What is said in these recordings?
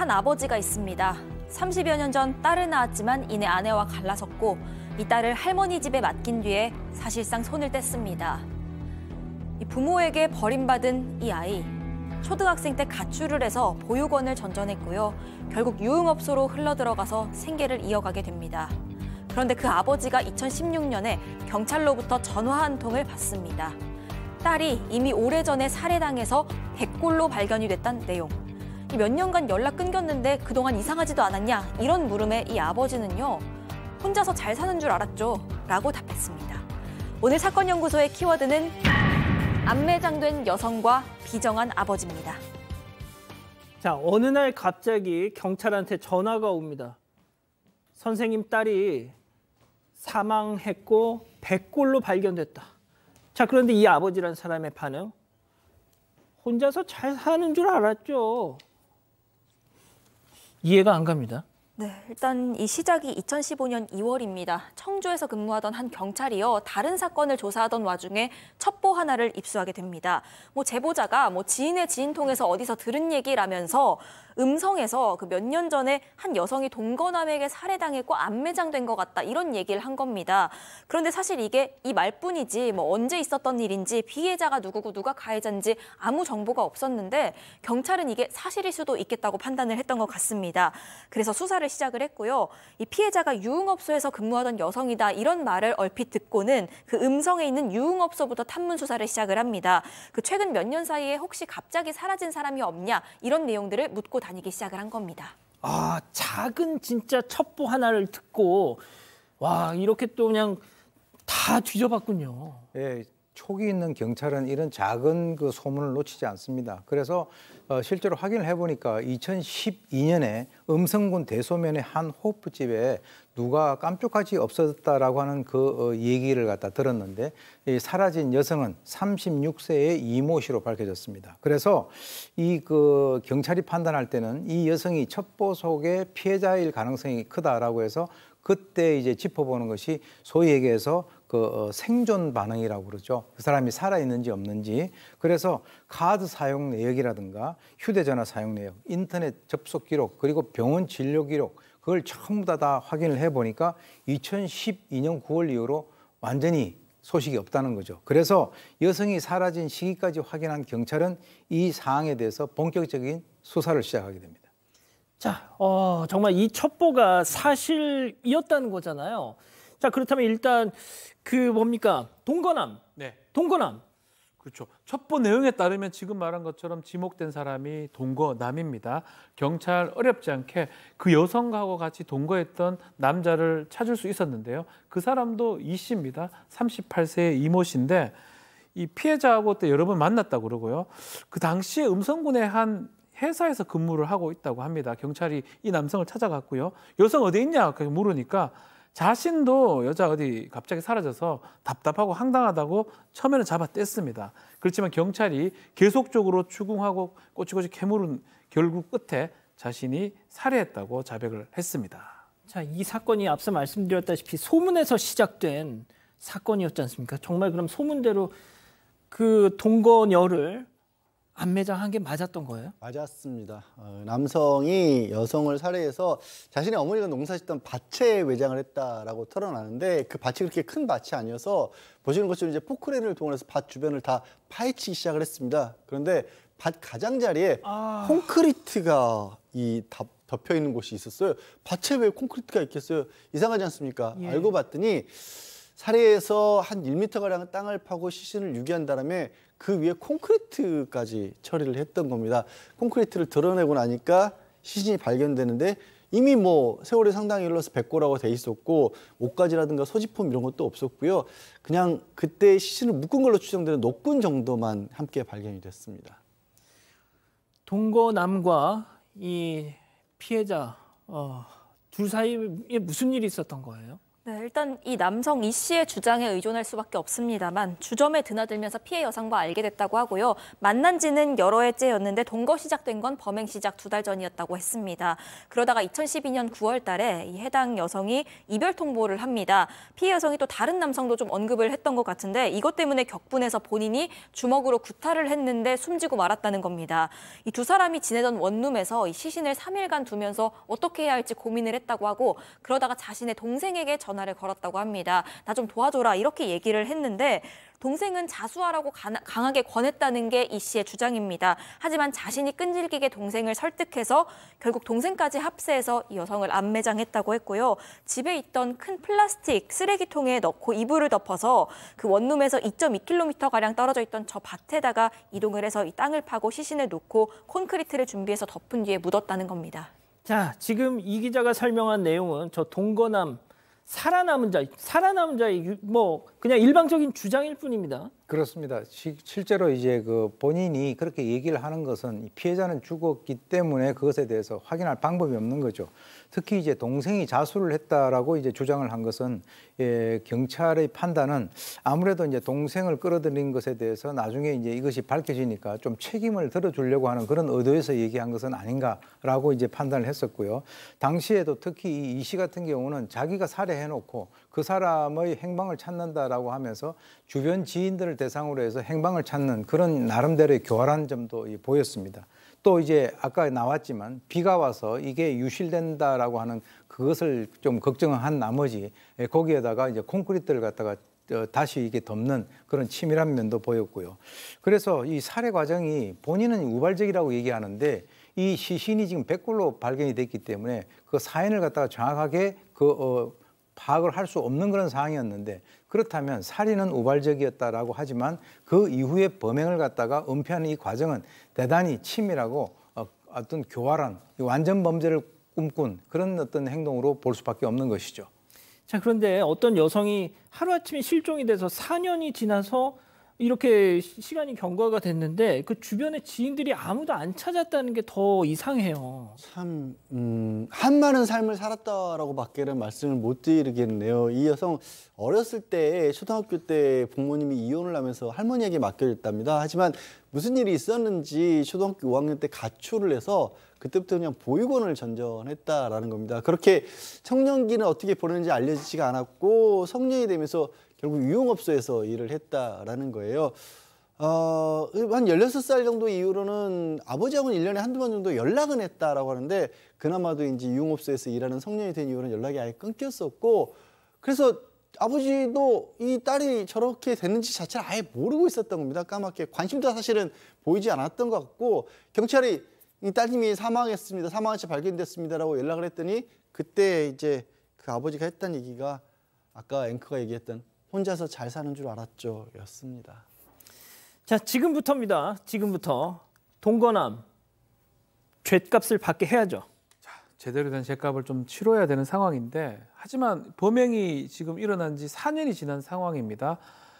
한 아버지가 있습니다. 30여 년 전 딸을 낳았지만 이내 아내와 갈라섰고 이 딸을 할머니 집에 맡긴 뒤에 사실상 손을 뗐습니다. 부모에게 버림받은 이 아이. 초등학생 때 가출을 해서 보육원을 전전했고요. 결국 유흥업소로 흘러들어가서 생계를 이어가게 됩니다. 그런데 그 아버지가 2016년에 경찰로부터 전화 한 통을 받습니다. 딸이 이미 오래전에 살해당해서 백골로 발견이 됐다 내용. 몇 년간 연락 끊겼는데 그동안 이상하지도 않았냐 이런 물음에 이 아버지는요 혼자서 잘 사는 줄 알았죠 라고 답했습니다. 오늘 사건 연구소의 키워드는 안매장된 여성과 비정한 아버지입니다. 자, 어느 날 갑자기 경찰한테 전화가 옵니다. 선생님 딸이 사망했고 백골로 발견됐다. 자, 그런데 이 아버지란 사람의 반응 혼자서 잘 사는 줄 알았죠. 이해가 안 갑니다. 네, 일단 이 시작이 2015년 2월입니다. 청주에서 근무하던 한 경찰이요. 다른 사건을 조사하던 와중에 첩보 하나를 입수하게 됩니다. 뭐 제보자가 뭐 지인의 지인 통해서 어디서 들은 얘기라면서 음성에서 그 몇 년 전에 한 여성이 동거남에게 살해당했고 안매장된 것 같다 이런 얘기를 한 겁니다. 그런데 사실 이게 이 말뿐이지 뭐 언제 있었던 일인지 피해자가 누구고 누가 가해자인지 아무 정보가 없었는데 경찰은 이게 사실일 수도 있겠다고 판단을 했던 것 같습니다. 그래서 수사를 시작을 했고요. 이 피해자가 유흥업소에서 근무하던 여성이다 이런 말을 얼핏 듣고는 그 음성에 있는 유흥업소부터 탐문 수사를 시작을 합니다. 그 최근 몇 년 사이에 혹시 갑자기 사라진 사람이 없냐 이런 내용들을 묻고 다니기 시작을 한 겁니다. 아 작은 진짜 첩보 하나를 듣고 와 이렇게 또 그냥 다 뒤져봤군요. 예, 초기 있는 경찰은 이런 작은 그 소문을 놓치지 않습니다. 그래서 어, 실제로 확인을 해보니까 2012년에 음성군 대소면의 한 호프집에 누가 깜짝같이 없었다라고 하는 그 어, 얘기를 갖다 들었는데 이 사라진 여성은 36세의 이모 씨로 밝혀졌습니다. 그래서 이 그 경찰이 판단할 때는 이 여성이 첩보 속에 피해자일 가능성이 크다라고 해서 그때 이제 짚어보는 것이 소위 얘기해서 그 어, 생존 반응이라고 그러죠. 그 사람이 살아 있는지 없는지. 그래서 카드 사용 내역이라든가 휴대전화 사용 내역, 인터넷 접속 기록, 그리고 병원 진료 기록 그걸 전부 다 다 확인을 해 보니까 2012년 9월 이후로 완전히 소식이 없다는 거죠. 그래서 여성이 사라진 시기까지 확인한 경찰은 이 사항에 대해서 본격적인 수사를 시작하게 됩니다. 자, 어, 정말 이 첩보가 사실이었다는 거잖아요. 자 그렇다면 일단 그 뭡니까 동거남. 네. 동거남. 그렇죠. 첩보 내용에 따르면 지금 말한 것처럼 지목된 사람이 동거남입니다. 경찰 어렵지 않게 그 여성하고 같이 동거했던 남자를 찾을 수 있었는데요. 그 사람도 이 씨입니다. 38세의 이모 씨인데 이 피해자하고 또 여러 번 만났다고 그러고요. 그 당시에 음성군의 한 회사에서 근무를 하고 있다고 합니다. 경찰이 이 남성을 찾아갔고요. 여성 어디 있냐? 그렇게 물으니까 자신도 여자 어디 갑자기 사라져서 답답하고 황당하다고 처음에는 잡아뗐습니다. 그렇지만 경찰이 계속적으로 추궁하고 꼬치꼬치 캐물은 결국 끝에 자신이 살해했다고 자백을 했습니다. 자, 이 사건이 앞서 말씀드렸다시피 소문에서 시작된 사건이었지 않습니까? 정말 그럼 소문대로 그 동거녀를 안매장한 게 맞았던 거예요? 맞았습니다. 어, 남성이 여성을 살해해서 자신의 어머니가 농사짓던 밭에 외장을 했다라고 털어놨는데그 밭이 그렇게 큰 밭이 아니어서 보시는 것처럼 이제 포크레인을 동원해서 밭 주변을 다 파헤치기 시작을 했습니다. 그런데 밭 가장자리에 아... 콘크리트가 이 답, 덮여 있는 곳이 있었어요. 밭에 왜 콘크리트가 있겠어요? 이상하지 않습니까? 예. 알고 봤더니 사례에서 한 1m가량 땅을 파고 시신을 유기한 다음에 그 위에 콘크리트까지 처리를 했던 겁니다. 콘크리트를 드러내고 나니까 시신이 발견되는데 이미 뭐 세월이 상당히 흘러서 백고라고 돼 있었고 옷가지라든가 소지품 이런 것도 없었고요. 그냥 그때 시신을 묶은 걸로 추정되는 녹근 정도만 함께 발견이 됐습니다. 동거남과 이 피해자 어, 둘 사이에 무슨 일이 있었던 거예요? 네, 일단 이 남성 이 씨의 주장에 의존할 수밖에 없습니다만 주점에 드나들면서 피해 여성과 알게 됐다고 하고요. 만난 지는 여러 해째였는데 동거 시작된 건 범행 시작 두 달 전이었다고 했습니다. 그러다가 2012년 9월 달에 이 해당 여성이 이별 통보를 합니다. 피해 여성이 또 다른 남성도 좀 언급을 했던 것 같은데 이것 때문에 격분해서 본인이 주먹으로 구타를 했는데 숨지고 말았다는 겁니다. 이 두 사람이 지내던 원룸에서 이 시신을 3일간 두면서 어떻게 해야 할지 고민을 했다고 하고 그러다가 자신의 동생에게 전 전화를 걸었다고 합니다. 나 좀 도와줘라 이렇게 얘기를 했는데 동생은 자수하라고 강하게 권했다는 게 이 씨의 주장입니다. 하지만 자신이 끈질기게 동생을 설득해서 결국 동생까지 합세해서 이 여성을 안매장했다고 했고요. 집에 있던 큰 플라스틱 쓰레기통에 넣고 이불을 덮어서 그 원룸에서 2.2km가량 떨어져 있던 저 밭에다가 이동을 해서 이 땅을 파고 시신을 놓고 콘크리트를 준비해서 덮은 뒤에 묻었다는 겁니다. 자, 지금 이 기자가 설명한 내용은 저 동거남 살아남은 자, 살아남은 자의 뭐 그냥 일방적인 주장일 뿐입니다. 그렇습니다. 시, 실제로 이제 그 본인이 그렇게 얘기를 하는 것은 피해자는 죽었기 때문에 그것에 대해서 확인할 방법이 없는 거죠. 특히 이제 동생이 자수를 했다라고 이제 주장을 한 것은 예, 경찰의 판단은 아무래도 이제 동생을 끌어들인 것에 대해서 나중에 이제 이것이 밝혀지니까 좀 책임을 들어주려고 하는 그런 의도에서 얘기한 것은 아닌가라고 이제 판단을 했었고요. 당시에도 특히 이씨 같은 경우는 자기가 살해해놓고 그 사람의 행방을 찾는다라고 하면서 주변 지인들을 대상으로 해서 행방을 찾는 그런 나름대로의 교활한 점도 보였습니다. 또 이제 아까 나왔지만 비가 와서 이게 유실된다라고 하는 그것을 좀 걱정한 나머지 예, 거기에다가 이제 콘크리트를 갖다가 어, 다시 이게 덮는 그런 치밀한 면도 보였고요. 그래서 이 살해 과정이 본인은 우발적이라고 얘기하는데 이 시신이 지금 백골로 발견이 됐기 때문에 그 사인을 갖다가 정확하게 그 어, 파악을 할 수 없는 그런 상황이었는데 그렇다면 살인은 우발적이었다라고 하지만 그 이후에 범행을 갖다가 은폐하는 이 과정은 대단히 치밀하고 어, 어떤 교활한 완전 범죄를 꿈꾼 그런 어떤 행동으로 볼 수밖에 없는 것이죠. 자 그런데 어떤 여성이 하루아침에 실종이 돼서 4년이 지나서 이렇게 시간이 경과가 됐는데 그 주변의 지인들이 아무도 안 찾았다는 게 더 이상해요. 참, 음, 한 많은 삶을 살았다라고 밖에는 말씀을 못 드리겠네요. 이 여성 어렸을 때, 초등학교 때 부모님이 이혼을 하면서 할머니에게 맡겨졌답니다. 하지만 무슨 일이 있었는지 초등학교 5학년 때 가출을 해서 그때부터 그냥 보육원을 전전했다라는 겁니다. 그렇게 청년기는 어떻게 보내는지 알려지지가 않았고 성년이 되면서 결국 유흥업소에서 일을 했다라는 거예요. 어, 한열여살 정도 이후로는 아버지하고는 일년에 한두 번 정도 연락은 했다라고 하는데 그나마도 이제 유흥업소에서 일하는 성년이 된 이후로는 연락이 아예 끊겼었고 그래서 아버지도 이 딸이 저렇게 됐는지 자체를 아예 모르고 있었던 겁니다. 까맣게 관심도 사실은 보이지 않았던 것 같고 경찰이 이 따님이 사망했습니다. 사망한 채 발견됐습니다라고 연락을 했더니 그때 이제 그 아버지가 했던 얘기가 아까 앵커가 얘기했던 혼자서 잘 사는 줄 알았죠. 였습니다. 자, 지금부터입니다. 지금부터 동거남 죄값을 받게 해야죠. 자, 제대로 된 죄값을 좀 치러야 되는 상황인데 하지만 범행이 지금 일어난 지 4년이 지난 상황입니다.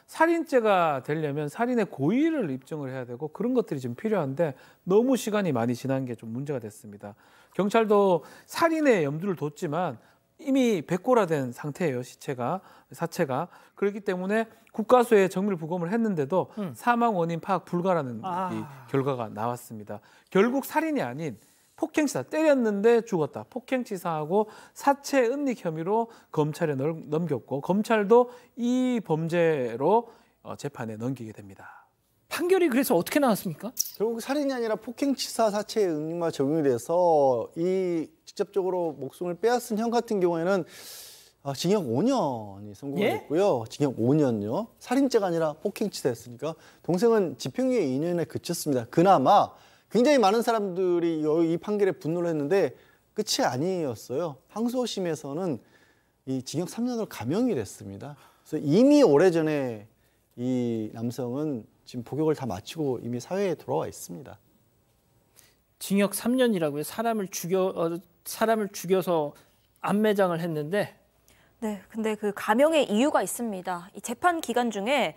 살인죄가 되려면 살인의 고의를 입증을 해야 되고 그런 것들이 좀 필요한데 너무 시간이 많이 지난 게 좀 문제가 됐습니다. 경찰도 살인의 염두를 뒀지만 이미 백골화된 상태예요 시체가 사체가 그렇기 때문에 국가수에 정밀 부검을 했는데도 음. 사망 원인 파악 불가라는 아. 결과가 나왔습니다. 결국 살인이 아닌 폭행치사 때렸는데 죽었다. 폭행치사하고 사체 은닉 혐의로 검찰에 넘겼고 검찰도 이 범죄로 어, 재판에 넘기게 됩니다. 판결이 그래서 어떻게 나왔습니까? 결국 살인이 아니라 폭행치사 사체의 응징과 적용이 돼서 이 직접적으로 목숨을 빼앗은 형 같은 경우에는 아, 징역 5년이 선고 예? 됐고요. 징역 5년요. 살인죄가 아니라 폭행치사였으니까 동생은 집행유예 2년에 그쳤습니다. 그나마 굉장히 많은 사람들이 이 판결에 분노를 했는데 끝이 아니었어요. 항소심에서는 이 징역 3년으로 감형이 됐습니다. 그래서 이미 오래전에 이 남성은 지금 복역을 다 마치고 이미 사회에 돌아와 있습니다. 징역 3년이라고요. 사람을 죽여 어, 사람을 죽여서 암매장을 했는데 네, 근데 그 감형의 이유가 있습니다. 이 재판 기간 중에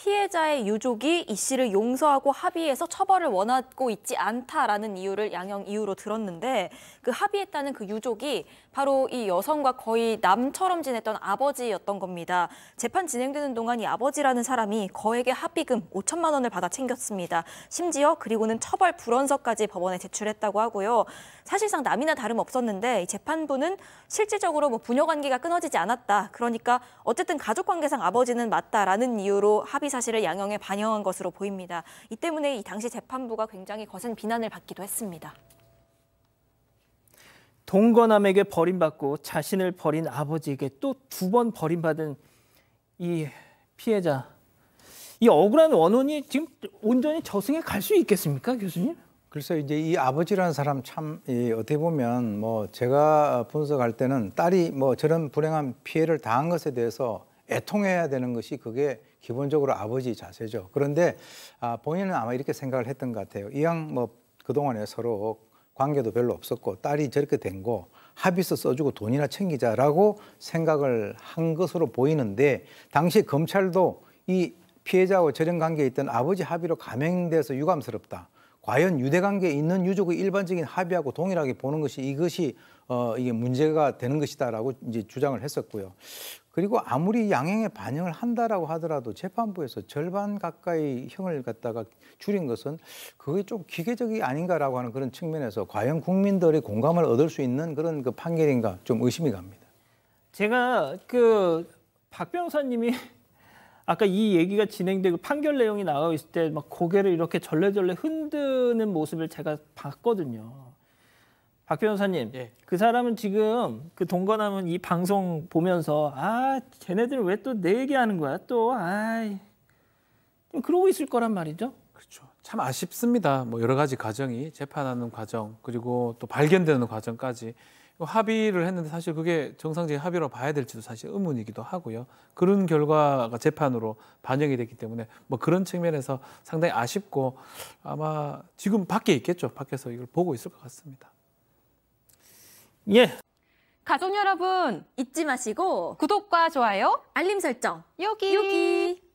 피해자의 유족이 이 씨를 용서하고 합의해서 처벌을 원하고 있지 않다라는 이유를 양형 이유로 들었는데 그 합의했다는 그 유족이 바로 이 여성과 거의 남처럼 지냈던 아버지였던 겁니다. 재판 진행되는 동안 이 아버지라는 사람이 거액의 합의금 5천만 원을 받아 챙겼습니다. 심지어 그리고는 처벌 불원서까지 법원에 제출했다고 하고요. 사실상 남이나 다름없었는데 재판부는 실질적으로 뭐 부녀 관계가 끊어지지 않았다. 그러니까 어쨌든 가족 관계상 아버지는 맞다라는 이유로 합의 사실을 양형에 반영한 것으로 보입니다. 이 때문에 이 당시 재판부가 굉장히 거센 비난을 받기도 했습니다. 동거남에게 버림받고 자신을 버린 아버지에게 또 두 번 버림받은 이 피해자. 이 억울한 원혼이 지금 온전히 저승에 갈 수 있겠습니까, 교수님? 글쎄 이제 이 아버지라는 사람 참 이, 어떻게 보면 뭐 제가 분석할 때는 딸이 뭐 저런 불행한 피해를 당한 것에 대해서 애통해야 되는 것이 그게 기본적으로 아버지 자세죠. 그런데 아, 본인은 아마 이렇게 생각을 했던 것 같아요. 이왕 뭐 그동안에 서로 관계도 별로 없었고 딸이 저렇게 된 거 합의서 써주고 돈이나 챙기자라고 생각을 한 것으로 보이는데 당시 검찰도 이 피해자와 절연 관계에 있던 아버지 합의로 감행돼서 유감스럽다. 과연 유대 관계에 있는 유족의 일반적인 합의하고 동일하게 보는 것이 이것이 어, 이게 문제가 되는 것이다라고 이제 주장을 했었고요. 그리고 아무리 양형에 반영을 한다라고 하더라도 재판부에서 절반 가까이 형을 갖다가 줄인 것은 그게 좀 기계적이 아닌가라고 하는 그런 측면에서 과연 국민들의 공감을 얻을 수 있는 그런 그 판결인가 좀 의심이 갑니다. 제가 그박 변호사님이 아까 이 얘기가 진행되고 판결 내용이 나가고 있을 때 막 고개를 이렇게 절레절레 흔드는 모습을 제가 봤거든요. 박 변호사님, 예. 그 사람은 지금 그 동거남은 이 방송 보면서 아쟤네들왜 또 내 얘기하는 거야 또 아이 그러고 있을 거란 말이죠. 그렇죠. 참 아쉽습니다. 뭐 여러 가지 과정이 재판하는 과정 그리고 또 발견되는 과정까지 합의를 했는데 사실 그게 정상적인 합의로 봐야 될지도 사실 의문이기도 하고요. 그런 결과가 재판으로 반영이 됐기 때문에 뭐 그런 측면에서 상당히 아쉽고 아마 지금 밖에 있겠죠. 밖에서 이걸 보고 있을 것 같습니다. 예. 가족 여러분 잊지 마시고 구독과 좋아요, 알림 설정 여기 여기.